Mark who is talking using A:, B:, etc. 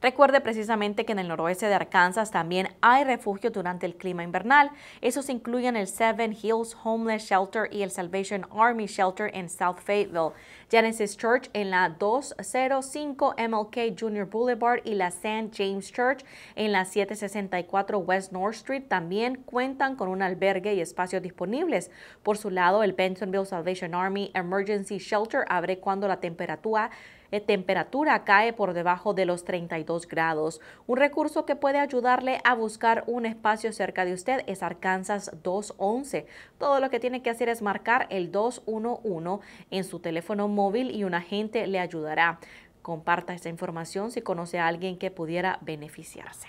A: Recuerde precisamente que en el noroeste de Arkansas también hay refugio durante el clima invernal. Esos incluyen el Seven Hills Homeless Shelter y el Salvation Army Shelter en South Fayetteville, Genesis Church en la 205 MLK Junior Boulevard y la St. James Church en la 764 West North Street también cuentan con un albergue y espacios disponibles. Por su lado, el Bensonville Salvation Army Emergency Shelter abre cuando la temperatura eh, temperatura cae por debajo de los 32 grados. Un recurso que puede ayudarle a buscar un espacio cerca de usted es Arkansas 211. Todo lo que tiene que hacer es marcar el 211 en su teléfono móvil y un agente le ayudará. Comparta esta información si conoce a alguien que pudiera beneficiarse.